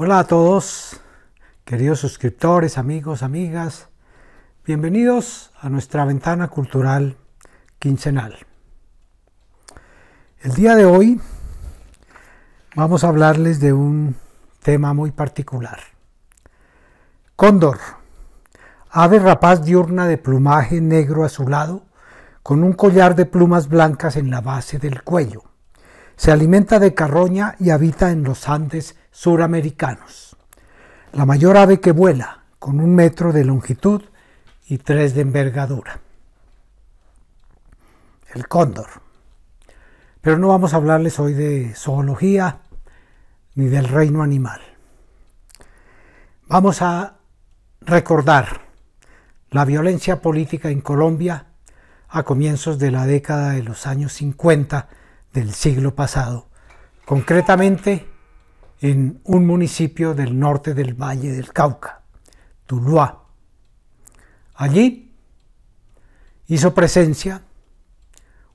Hola a todos, queridos suscriptores, amigos, amigas, bienvenidos a nuestra ventana cultural quincenal. El día de hoy vamos a hablarles de un tema muy particular. Cóndor, ave rapaz diurna de plumaje negro azulado, con un collar de plumas blancas en la base del cuello. Se alimenta de carroña y habita en los Andes suramericanos. La mayor ave que vuela, con un metro de longitud y tres de envergadura. El cóndor. Pero no vamos a hablarles hoy de zoología ni del reino animal. Vamos a recordar la violencia política en Colombia a comienzos de la década de los años 50 del siglo pasado, concretamente en un municipio del norte del Valle del Cauca, Tuluá. Allí hizo presencia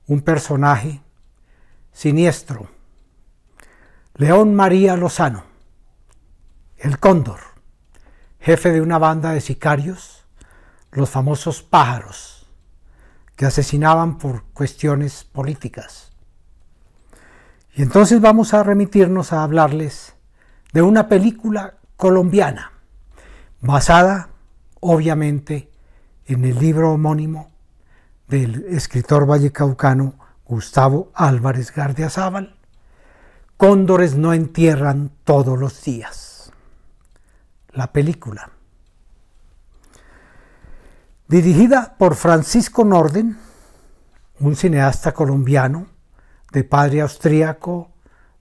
un personaje siniestro, León María Lozano, el cóndor, jefe de una banda de sicarios, los famosos pájaros, que asesinaban por cuestiones políticas. Y entonces vamos a remitirnos a hablarles de una película colombiana, basada obviamente en el libro homónimo del escritor vallecaucano Gustavo Álvarez Gardiazábal, Cóndores no entierran todos los días. La película. Dirigida por Francisco Norden, un cineasta colombiano de padre austríaco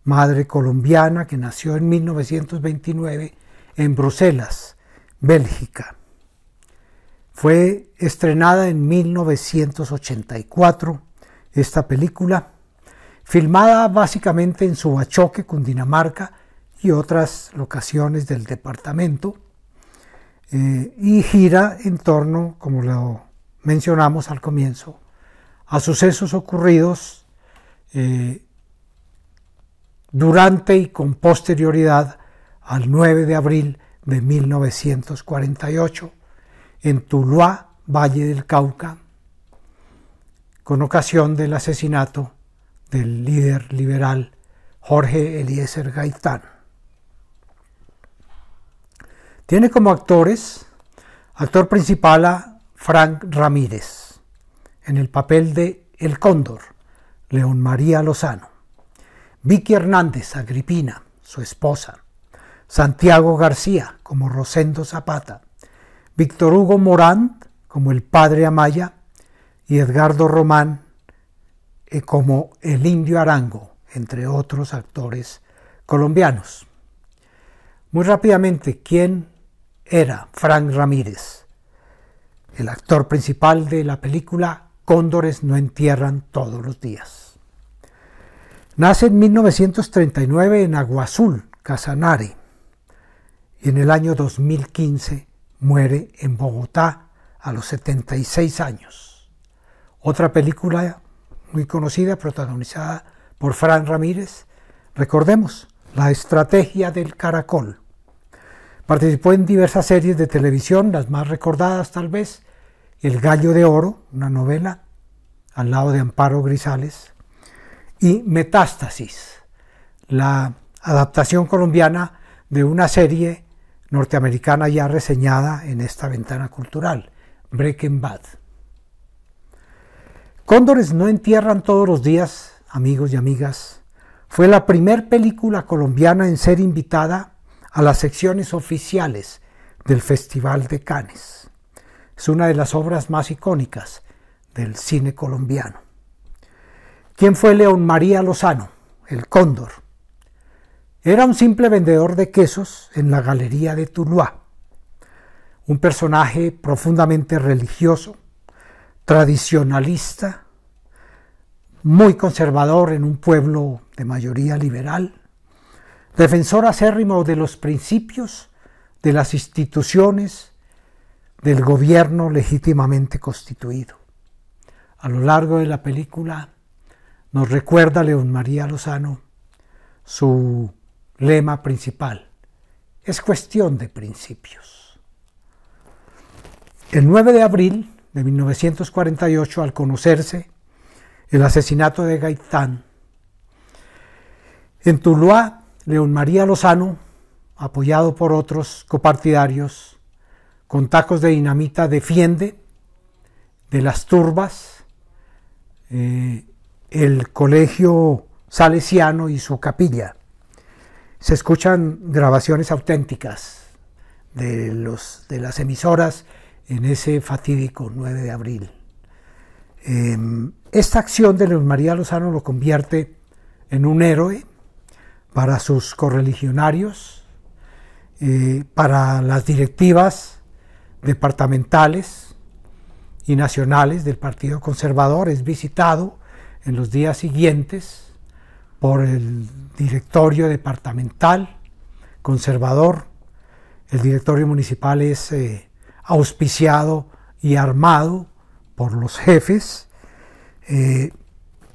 madre colombiana que nació en 1929 en Bruselas, Bélgica. Fue estrenada en 1984 esta película, filmada básicamente en Subachoque, Cundinamarca y otras locaciones del departamento, eh, y gira en torno, como lo mencionamos al comienzo, a sucesos ocurridos eh, durante y con posterioridad al 9 de abril de 1948 en Tuluá, Valle del Cauca, con ocasión del asesinato del líder liberal Jorge Eliezer Gaitán. Tiene como actores, actor principal a Frank Ramírez, en el papel de El Cóndor, León María Lozano. Vicky Hernández Agripina, su esposa, Santiago García como Rosendo Zapata, Víctor Hugo Morán como el padre Amaya y Edgardo Román eh, como el indio Arango, entre otros actores colombianos. Muy rápidamente, ¿quién era Frank Ramírez? El actor principal de la película Cóndores no entierran todos los días. Nace en 1939 en Aguazul, Casanare, y en el año 2015 muere en Bogotá a los 76 años. Otra película muy conocida, protagonizada por Fran Ramírez, recordemos, La Estrategia del Caracol. Participó en diversas series de televisión, las más recordadas tal vez, El Gallo de Oro, una novela, al lado de Amparo Grisales, y Metástasis, la adaptación colombiana de una serie norteamericana ya reseñada en esta ventana cultural, Breaking Bad. Cóndores no entierran todos los días, amigos y amigas. Fue la primer película colombiana en ser invitada a las secciones oficiales del Festival de Cannes. Es una de las obras más icónicas del cine colombiano. ¿Quién fue León María Lozano, el cóndor? Era un simple vendedor de quesos en la galería de Tuluá, un personaje profundamente religioso, tradicionalista, muy conservador en un pueblo de mayoría liberal, defensor acérrimo de los principios, de las instituciones, del gobierno legítimamente constituido. A lo largo de la película nos recuerda León María Lozano su lema principal. Es cuestión de principios. El 9 de abril de 1948, al conocerse el asesinato de Gaitán, en Tuluá, León María Lozano, apoyado por otros copartidarios, con tacos de dinamita defiende de las turbas eh, el colegio salesiano y su capilla. Se escuchan grabaciones auténticas de, los, de las emisoras en ese fatídico 9 de abril. Em, esta acción de Luis María Lozano lo convierte en un héroe para sus correligionarios, eh, para las directivas departamentales y nacionales del Partido Conservador. Es visitado en los días siguientes por el directorio departamental conservador. El directorio municipal es eh, auspiciado y armado por los jefes. Eh,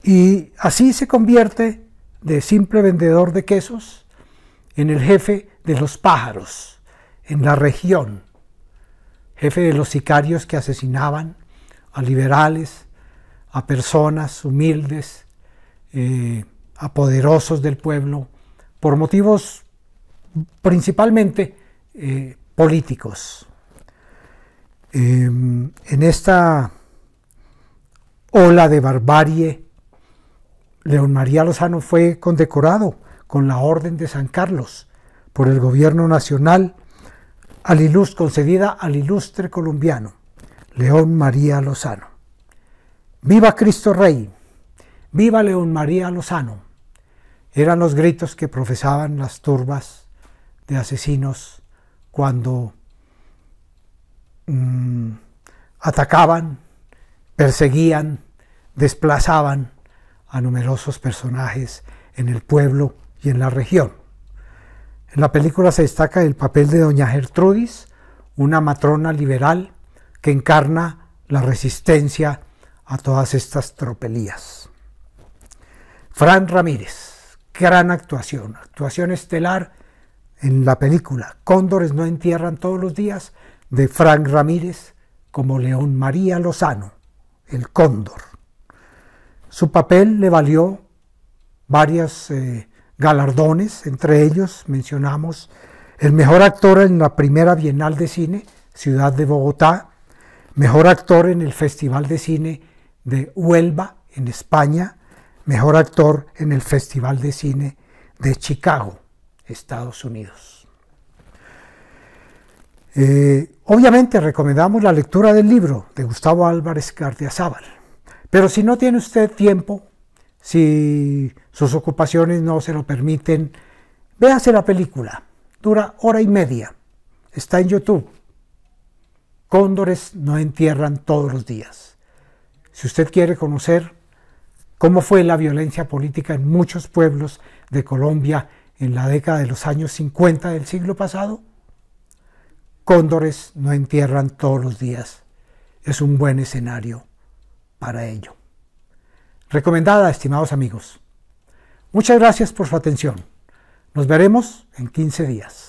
y así se convierte de simple vendedor de quesos en el jefe de los pájaros, en la región, jefe de los sicarios que asesinaban a liberales, a personas humildes, eh, a poderosos del pueblo, por motivos principalmente eh, políticos. Em, en esta ola de barbarie, León María Lozano fue condecorado con la Orden de San Carlos por el gobierno nacional al concedida al ilustre colombiano León María Lozano. Viva Cristo Rey, viva León María Lozano. Eran los gritos que profesaban las turbas de asesinos cuando mm, atacaban, perseguían, desplazaban a numerosos personajes en el pueblo y en la región. En la película se destaca el papel de doña Gertrudis, una matrona liberal que encarna la resistencia a todas estas tropelías. Fran Ramírez, gran actuación, actuación estelar en la película Cóndores no entierran todos los días de Fran Ramírez como León María Lozano, el cóndor. Su papel le valió varios eh, galardones, entre ellos mencionamos el mejor actor en la primera Bienal de Cine, Ciudad de Bogotá, mejor actor en el Festival de Cine de Huelva, en España, mejor actor en el Festival de Cine de Chicago, Estados Unidos. Eh, obviamente recomendamos la lectura del libro de Gustavo Álvarez Zaval. pero si no tiene usted tiempo, si sus ocupaciones no se lo permiten, véase la película, dura hora y media, está en YouTube. Cóndores no entierran todos los días. Si usted quiere conocer cómo fue la violencia política en muchos pueblos de Colombia en la década de los años 50 del siglo pasado, Cóndores no entierran todos los días. Es un buen escenario para ello. Recomendada, estimados amigos. Muchas gracias por su atención. Nos veremos en 15 días.